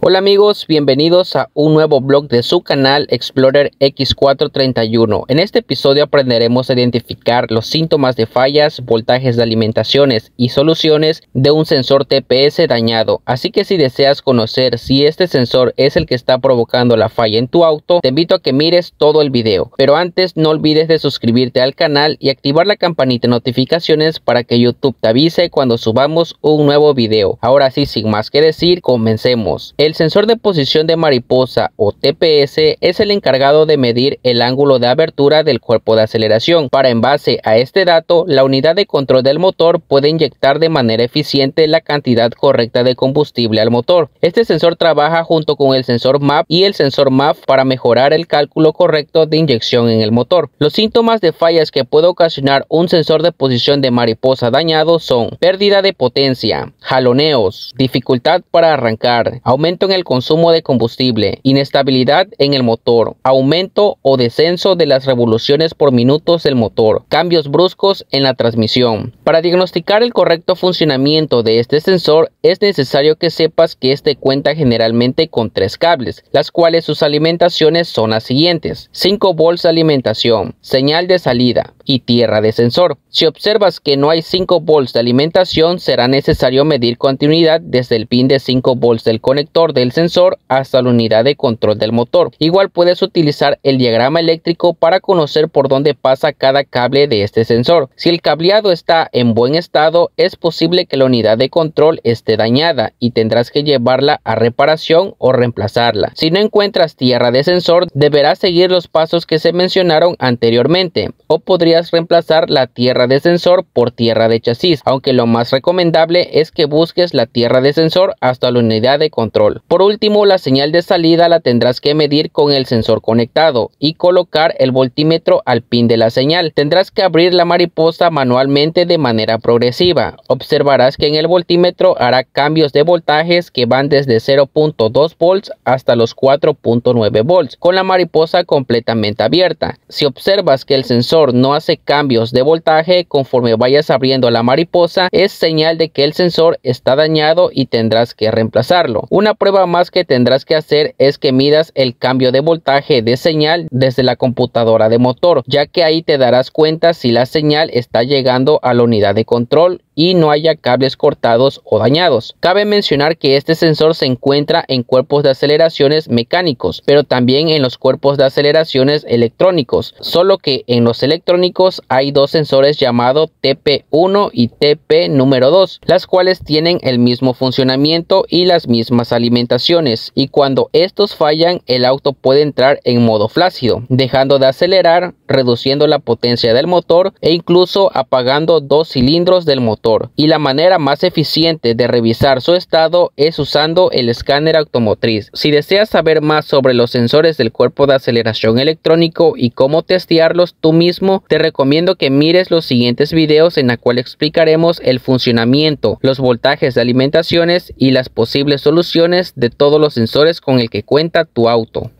Hola amigos, bienvenidos a un nuevo blog de su canal Explorer X431. En este episodio aprenderemos a identificar los síntomas de fallas, voltajes de alimentaciones y soluciones de un sensor TPS dañado. Así que si deseas conocer si este sensor es el que está provocando la falla en tu auto, te invito a que mires todo el video. Pero antes no olvides de suscribirte al canal y activar la campanita de notificaciones para que YouTube te avise cuando subamos un nuevo video. Ahora sí, sin más que decir, comencemos. El sensor de posición de mariposa o TPS es el encargado de medir el ángulo de abertura del cuerpo de aceleración. Para en base a este dato, la unidad de control del motor puede inyectar de manera eficiente la cantidad correcta de combustible al motor. Este sensor trabaja junto con el sensor MAP y el sensor MAF para mejorar el cálculo correcto de inyección en el motor. Los síntomas de fallas que puede ocasionar un sensor de posición de mariposa dañado son pérdida de potencia, jaloneos, dificultad para arrancar, aumento en el consumo de combustible, inestabilidad en el motor, aumento o descenso de las revoluciones por minutos del motor, cambios bruscos en la transmisión. Para diagnosticar el correcto funcionamiento de este sensor es necesario que sepas que este cuenta generalmente con tres cables, las cuales sus alimentaciones son las siguientes. 5 volts de alimentación, señal de salida, y tierra de sensor. Si observas que no hay 5 volts de alimentación, será necesario medir continuidad desde el pin de 5 volts del conector del sensor hasta la unidad de control del motor. Igual puedes utilizar el diagrama eléctrico para conocer por dónde pasa cada cable de este sensor. Si el cableado está en buen estado, es posible que la unidad de control esté dañada y tendrás que llevarla a reparación o reemplazarla. Si no encuentras tierra de sensor, deberás seguir los pasos que se mencionaron anteriormente o podrías reemplazar la tierra de sensor por tierra de chasis, aunque lo más recomendable es que busques la tierra de sensor hasta la unidad de control. Por último, la señal de salida la tendrás que medir con el sensor conectado y colocar el voltímetro al pin de la señal. Tendrás que abrir la mariposa manualmente de manera progresiva. Observarás que en el voltímetro hará cambios de voltajes que van desde 0.2 volts hasta los 4.9 volts con la mariposa completamente abierta. Si observas que el sensor no hace cambios de voltaje conforme vayas abriendo la mariposa es señal de que el sensor está dañado y tendrás que reemplazarlo. Una prueba más que tendrás que hacer es que midas el cambio de voltaje de señal desde la computadora de motor ya que ahí te darás cuenta si la señal está llegando a la unidad de control y no haya cables cortados o dañados. Cabe mencionar que este sensor se encuentra en cuerpos de aceleraciones mecánicos, pero también en los cuerpos de aceleraciones electrónicos, solo que en los electrónicos hay dos sensores llamado TP1 y TP número 2, las cuales tienen el mismo funcionamiento y las mismas alimentaciones, y cuando estos fallan el auto puede entrar en modo flácido, dejando de acelerar, reduciendo la potencia del motor e incluso apagando dos cilindros del motor y la manera más eficiente de revisar su estado es usando el escáner automotriz. Si deseas saber más sobre los sensores del cuerpo de aceleración electrónico y cómo testearlos tú mismo, te recomiendo que mires los siguientes videos en la cual explicaremos el funcionamiento, los voltajes de alimentaciones y las posibles soluciones de todos los sensores con el que cuenta tu auto.